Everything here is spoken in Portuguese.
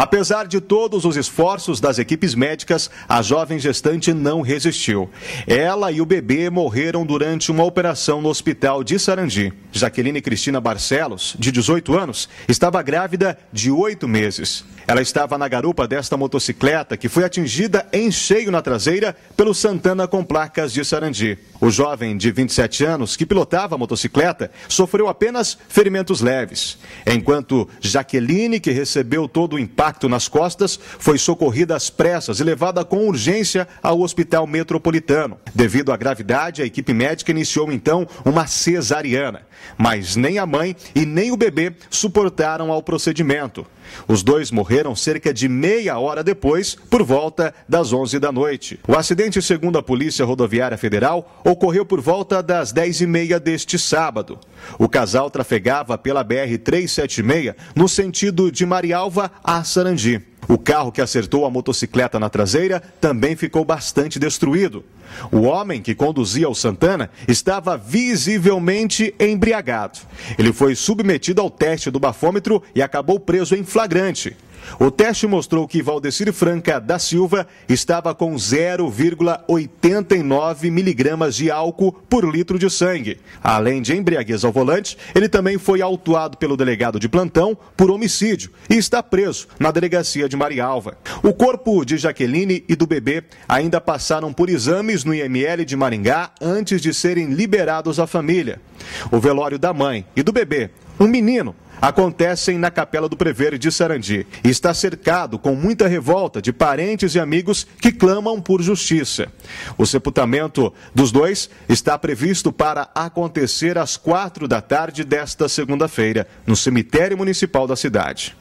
Apesar de todos os esforços das equipes médicas, a jovem gestante não resistiu. Ela e o bebê morreram durante uma operação no hospital de Sarandi. Jaqueline Cristina Barcelos, de 18 anos, estava grávida de oito meses. Ela estava na garupa desta motocicleta que foi atingida em cheio na traseira pelo Santana com placas de Sarandi. O jovem de 27 anos que pilotava a motocicleta sofreu apenas ferimentos leves, enquanto Jaqueline, que recebeu todo o impacto nas costas, foi socorrida às pressas e levada com urgência ao hospital metropolitano. Devido à gravidade, a equipe médica iniciou então uma cesariana, mas nem a mãe e nem o bebê suportaram ao procedimento. Os dois morreram cerca de meia hora depois, por volta das 11 da noite. O acidente, segundo a Polícia Rodoviária Federal, ocorreu por volta das 10 e meia deste sábado. O casal trafegava pela BR-376 no sentido de Marialva a Sarandi. O carro que acertou a motocicleta na traseira também ficou bastante destruído. O homem que conduzia o Santana estava visivelmente embriagado. Ele foi submetido ao teste do bafômetro e acabou preso em flagrante. O teste mostrou que Valdecir Franca da Silva estava com 0,89 miligramas de álcool por litro de sangue. Além de embriaguez ao volante, ele também foi autuado pelo delegado de plantão por homicídio e está preso na delegacia de Marialva. O corpo de Jaqueline e do bebê ainda passaram por exames no IML de Maringá antes de serem liberados à família. O velório da mãe e do bebê, um menino, acontecem na Capela do Prever de Sarandi e está cercado com muita revolta de parentes e amigos que clamam por justiça. O sepultamento dos dois está previsto para acontecer às quatro da tarde desta segunda-feira, no cemitério municipal da cidade.